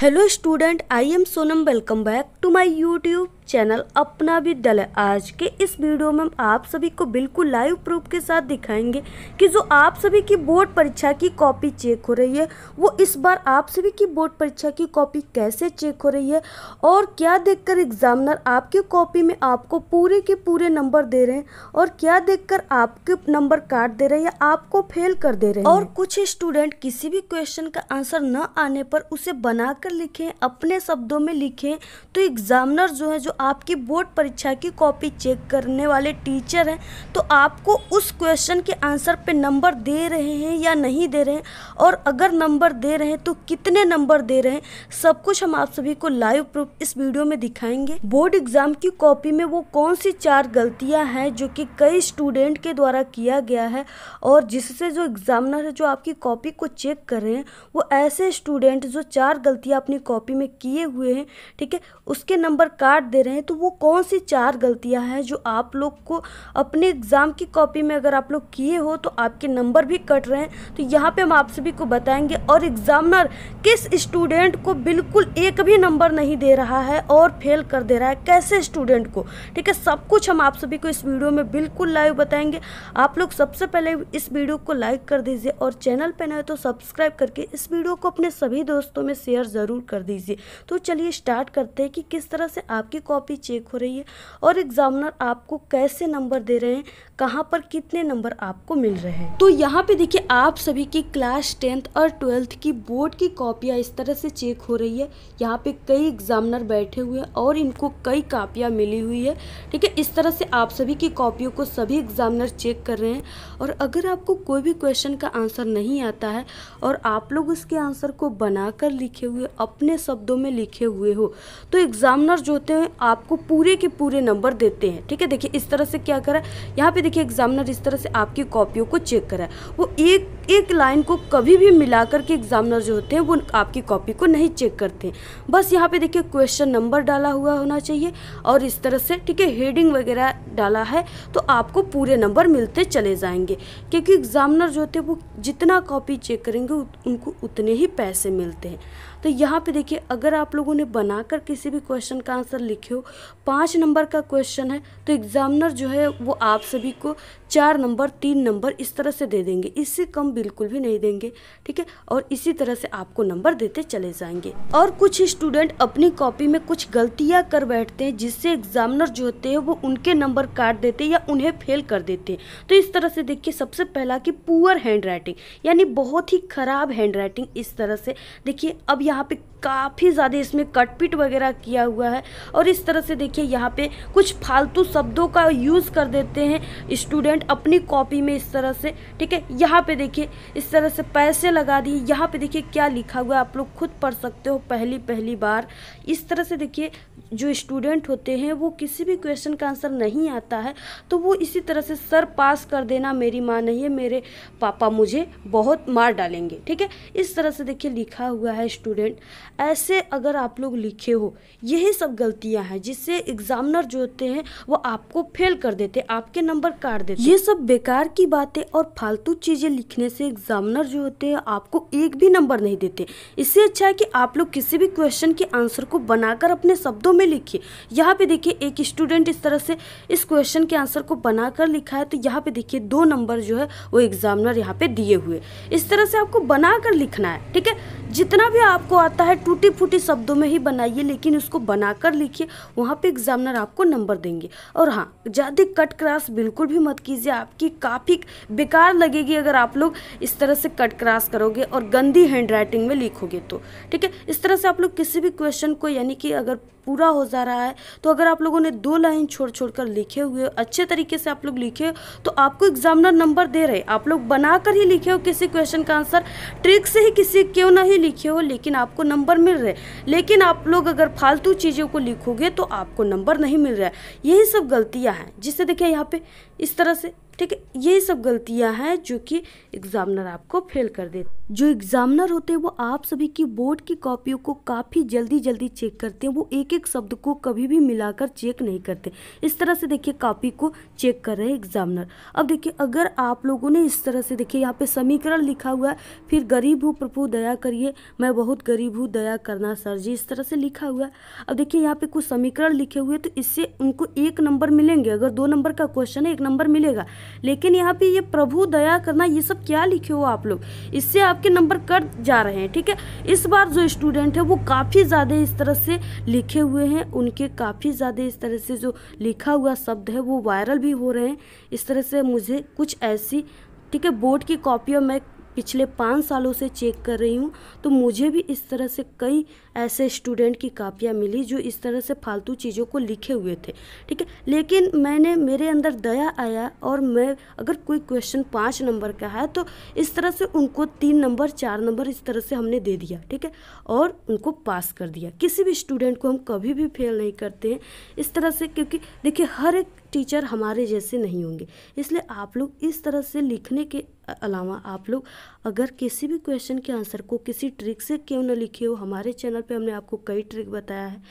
hello student I am Sonam welcome back to my YouTube channel अपना भी है आज के इस वीडियो में हम आप सभी को बिल्कुल लाइव प्रूफ के साथ दिखाएंगे कि जो आप सभी की बोर्ड परीक्षा की कॉपी चेक हो रही है वो इस बार आप सभी की बोर्ड परीक्षा की कॉपी कैसे चेक हो रही है और क्या देखकर एग्जामिनर आपकी कॉपी में आपको पूरे के पूरे नंबर दे रहे हैं और क्या देखकर आपके नंबर काट दे रहे हैं या आपको फेल कर दे रहे हैं और कुछ स्टूडेंट किसी भी क्वेश्चन का आंसर न आने पर उसे बनाकर लिखें अपने शब्दों में लिखें तो एग्जामिनर जो है जो आपकी बोर्ड परीक्षा की कॉपी चेक करने वाले टीचर हैं तो आपको उस क्वेश्चन के आंसर पे नंबर दे रहे हैं या नहीं दे रहे हैं और अगर नंबर दे रहे हैं तो कितने नंबर दे रहे हैं सब कुछ हम आप सभी को लाइव प्रूफ इस वीडियो में दिखाएंगे बोर्ड एग्जाम की कॉपी में वो कौन सी चार गलतियाँ हैं जो कि कई स्टूडेंट के द्वारा किया गया है और जिससे जो एग्जामिनर है जो आपकी कॉपी को चेक कर रहे हैं वो ऐसे स्टूडेंट जो चार गलतियाँ अपनी कॉपी में किए हुए हैं ठीक है उसके नंबर काट दे रहे रहे हैं तो वो कौन सी चार गलतियां हैं जो आप लोग को अपने एग्ज़ाम की कॉपी में अगर आप लोग किए हो तो आपके नंबर भी कट रहे हैं तो यहाँ पे हम आप सभी को बताएंगे और एग्ज़ामिनर किस स्टूडेंट को बिल्कुल एक भी नंबर नहीं दे रहा है और फेल कर दे रहा है कैसे स्टूडेंट को ठीक है सब कुछ हम आप सभी को इस वीडियो में बिल्कुल लाइव बताएंगे आप लोग सबसे पहले इस वीडियो को लाइक कर दीजिए और चैनल पर नए तो सब्सक्राइब करके इस वीडियो को अपने सभी दोस्तों में शेयर ज़रूर कर दीजिए तो चलिए स्टार्ट करते हैं कि किस तरह से आपकी कॉपी कॉपी चेक हो रही है और एग्जामिनर आपको कैसे नंबर दे रहे हैं कहाँ पर कितने नंबर आपको मिल रहे हैं तो यहाँ पे देखिए आप सभी की क्लास टेंथ और ट्वेल्थ की बोर्ड की कॉपियाँ इस तरह से चेक हो रही है यहाँ पे कई एग्जामिनर बैठे हुए हैं और इनको कई कापियाँ मिली हुई है ठीक है इस तरह से आप सभी की कॉपियों को सभी एग्जामिनर चेक कर रहे हैं और अगर आपको कोई भी क्वेश्चन का आंसर नहीं आता है और आप लोग उसके आंसर को बनाकर लिखे हुए अपने शब्दों में लिखे हुए हो तो एग्जामिनर जो होते हैं आपको पूरे के पूरे नंबर देते हैं ठीक है देखिए इस तरह से क्या करा यहाँ पे देखिए एग्जामिनर इस तरह से आपकी कॉपियों को चेक करा वो एक एक लाइन को कभी भी मिला करके एग्जामिनर जो होते हैं वो आपकी कॉपी को नहीं चेक करते बस यहाँ पे देखिए क्वेश्चन नंबर डाला हुआ होना चाहिए और इस तरह से ठीक है हेडिंग वगैरह डाला है तो आपको पूरे नंबर मिलते चले जाएंगे क्योंकि एग्जामिनर जो होते हैं वो जितना कॉपी चेक करेंगे उनको उतने ही पैसे मिलते हैं तो यहाँ पे देखिए अगर आप लोगों ने बनाकर किसी भी क्वेश्चन का आंसर लिखे हो पाँच नंबर का क्वेश्चन है तो एग्ज़ामिनर जो है वो आप सभी को चार नंबर तीन नंबर इस तरह से दे देंगे इससे कम बिल्कुल भी नहीं देंगे ठीक है और इसी तरह से आपको नंबर देते चले जाएंगे और कुछ स्टूडेंट अपनी कॉपी में कुछ गलतियां कर बैठते हैं जिससे एग्जामिनर जो होते हैं वो उनके नंबर काट देते हैं या उन्हें फेल कर देते हैं तो इस तरह से देखिए सबसे पहला कि पुअर हैंड यानी बहुत ही ख़राब हैंड इस तरह से देखिए अब यहाँ पे काफ़ी ज़्यादा इसमें कटपिट वगैरह किया हुआ है और इस तरह से देखिए यहाँ पे कुछ फालतू शब्दों का यूज़ कर देते हैं स्टूडेंट अपनी कॉपी में इस तरह से ठीक है यहाँ पे देखिए इस तरह से पैसे लगा दिए यहाँ पे देखिए क्या लिखा हुआ है आप लोग खुद पढ़ सकते हो पहली पहली बार इस तरह से देखिए जो स्टूडेंट होते हैं वो किसी भी क्वेश्चन का आंसर नहीं आता है तो वो इसी तरह से सर पास कर देना मेरी माँ नहीं है मेरे पापा मुझे बहुत मार डालेंगे ठीक है इस तरह से देखिए लिखा हुआ है स्टूडेंट ऐसे अगर आप लोग लिखे हो यही सब गलतियां हैं जिससे एग्जामिनर जो होते हैं वो आपको फेल कर देते आपके नंबर काट देते ये सब बेकार की बातें और फालतू चीज़ें लिखने से एग्जामिनर जो होते हैं आपको एक भी नंबर नहीं देते इससे अच्छा है कि आप लोग किसी भी क्वेश्चन के आंसर को बनाकर अपने शब्दों में लिखिए यहाँ पे देखिए एक स्टूडेंट इस तरह से इस क्वेश्चन के आंसर को बनाकर लिखा है तो यहाँ पे देखिए दो नंबर जो है वो एग्जामिनर यहाँ पे दिए हुए इस तरह से आपको बनाकर लिखना है ठीक है जितना भी आपको आता है टूटी फूटी शब्दों में ही बनाइए लेकिन उसको बनाकर लिखिए वहाँ पे एग्जामिनर आपको नंबर देंगे और हाँ ज़्यादा कट क्रास बिल्कुल भी मत कीजिए आपकी काफ़ी बेकार लगेगी अगर आप लोग इस तरह से कट क्रास करोगे और गंदी हैंड राइटिंग में लिखोगे तो ठीक है इस तरह से आप लोग किसी भी क्वेश्चन को यानी कि अगर पूरा हो जा रहा है तो अगर आप लोगों ने दो लाइन छोड़ छोड़ कर लिखे हुए अच्छे तरीके से आप लोग लिखे तो आपको एग्जामिनर नंबर दे रहे आप लोग बनाकर ही लिखे हो किसी क्वेश्चन का आंसर ट्रिक से ही किसी क्यों नहीं लिखे हो लेकिन आपको नंबर मिल रहे लेकिन आप लोग अगर फालतू चीज़ों को लिखोगे तो आपको नंबर नहीं मिल रहा है यही सब गलतियाँ हैं जिससे देखिए यहाँ पे इस तरह से ठीक है ये सब गलतियां हैं जो कि एग्ज़ामिनर आपको फेल कर दे जो एग्ज़ामिनर होते हैं वो आप सभी की बोर्ड की कॉपियों को काफ़ी जल्दी जल्दी चेक करते हैं वो एक एक शब्द को कभी भी मिलाकर चेक नहीं करते इस तरह से देखिए कॉपी को चेक कर रहे हैं एग्ज़ामिनर अब देखिए अगर आप लोगों ने इस तरह से देखिए यहाँ पे समीकरण लिखा हुआ है फिर गरीब हूँ प्रभु दया करिए मैं बहुत गरीब हूँ दया करना सर जी इस तरह से लिखा हुआ है अब देखिए यहाँ पे कुछ समीकरण लिखे हुए तो इससे उनको एक नंबर मिलेंगे अगर दो नंबर का क्वेश्चन है एक नंबर मिलेगा लेकिन यहाँ पे ये प्रभु दया करना ये सब क्या लिखे हो आप लोग इससे आपके नंबर कट जा रहे हैं ठीक है इस बार जो स्टूडेंट है वो काफ़ी ज़्यादा इस तरह से लिखे हुए हैं उनके काफ़ी ज़्यादा इस तरह से जो लिखा हुआ शब्द है वो वायरल भी हो रहे हैं इस तरह से मुझे कुछ ऐसी ठीक है बोर्ड की कॉपियाँ मैं पिछले पाँच सालों से चेक कर रही हूँ तो मुझे भी इस तरह से कई ऐसे स्टूडेंट की कापियाँ मिली जो इस तरह से फालतू चीज़ों को लिखे हुए थे ठीक है लेकिन मैंने मेरे अंदर दया आया और मैं अगर कोई क्वेश्चन पाँच नंबर का है तो इस तरह से उनको तीन नंबर चार नंबर इस तरह से हमने दे दिया ठीक है और उनको पास कर दिया किसी भी स्टूडेंट को हम कभी भी फेल नहीं करते हैं इस तरह से क्योंकि देखिए हर एक टीचर हमारे जैसे नहीं होंगे इसलिए आप लोग इस तरह से लिखने के अलावा आप लोग अगर किसी भी क्वेश्चन के आंसर को किसी ट्रिक से क्यों ना लिखे हो हमारे चैनल पे हमने आपको कई ट्रिक बताया है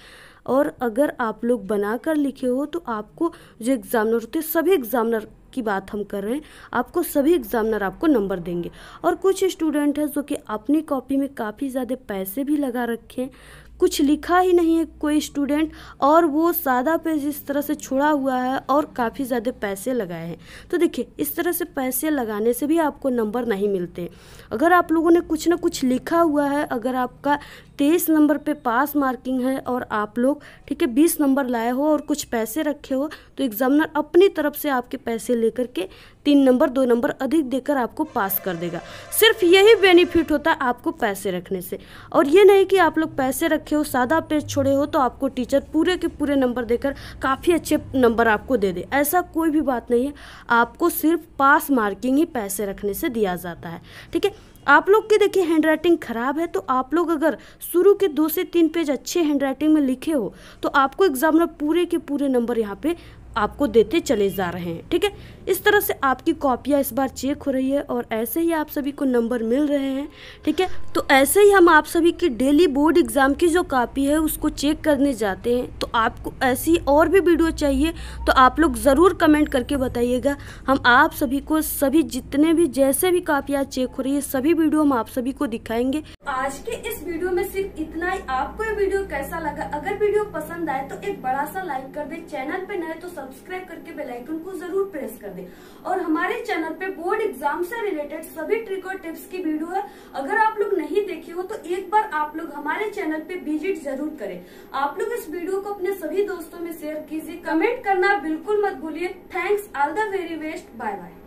और अगर आप लोग बना कर लिखे हो तो आपको जो एग्ज़ामिनर होते हैं सभी एग्ज़ामिनर की बात हम कर रहे हैं आपको सभी एग्जामिनर आपको नंबर देंगे और कुछ स्टूडेंट हैं जो कि अपनी कॉपी में काफ़ी ज़्यादा पैसे भी लगा रखे हैं कुछ लिखा ही नहीं है कोई स्टूडेंट और वो सादा पेज इस तरह से छोड़ा हुआ है और काफ़ी ज़्यादा पैसे लगाए हैं तो देखिए इस तरह से पैसे लगाने से भी आपको नंबर नहीं मिलते अगर आप लोगों ने कुछ ना कुछ लिखा हुआ है अगर आपका तेईस नंबर पे पास मार्किंग है और आप लोग ठीक है बीस नंबर लाए हो और कुछ पैसे रखे हो तो एग्ज़ामिनर अपनी तरफ से आपके पैसे लेकर के तीन नंबर दो नंबर अधिक देकर आपको पास कर देगा सिर्फ यही बेनिफिट होता है आपको पैसे रखने से और ये नहीं कि आप लोग पैसे रखे हो सादा पेज छोड़े हो तो आपको टीचर पूरे के पूरे नंबर देकर काफ़ी अच्छे नंबर आपको दे दे ऐसा कोई भी बात नहीं है आपको सिर्फ पास मार्किंग ही पैसे रखने से दिया जाता है ठीक है आप लोग की देखिए हैंड राइटिंग ख़राब है तो आप लोग अगर शुरू के दो से तीन पेज अच्छे हैंड राइटिंग में लिखे हो तो आपको एग्जामिनर पूरे के पूरे नंबर यहाँ पे आपको देते चले जा रहे हैं ठीक है इस तरह से आपकी कॉपियाँ इस बार चेक हो रही है और ऐसे ही आप सभी को नंबर मिल रहे हैं ठीक है तो ऐसे ही हम आप सभी की डेली बोर्ड एग्ज़ाम की जो कापी है उसको चेक करने जाते हैं तो आपको ऐसी और भी वीडियो चाहिए तो आप लोग ज़रूर कमेंट करके बताइएगा हम आप सभी को सभी जितने भी जैसे भी कापियाँ चेक हो रही है सभी वीडियो हम आप सभी को दिखाएंगे आज के इस वीडियो में सिर्फ इतना ही आपको ये वीडियो कैसा लगा अगर वीडियो पसंद आए तो एक बड़ा सा लाइक कर दे चैनल पे नए तो सब सब्सक्राइब करके बेल आइकन को जरूर प्रेस कर दें और हमारे चैनल पे बोर्ड एग्जाम से रिलेटेड सभी ट्रिक और टिप्स की वीडियो है अगर आप लोग नहीं देखे हो तो एक बार आप लोग हमारे चैनल पे विजिट जरूर करें आप लोग इस वीडियो को अपने सभी दोस्तों में शेयर कीजिए कमेंट करना बिल्कुल मत भूलिए thanks all the very best bye bye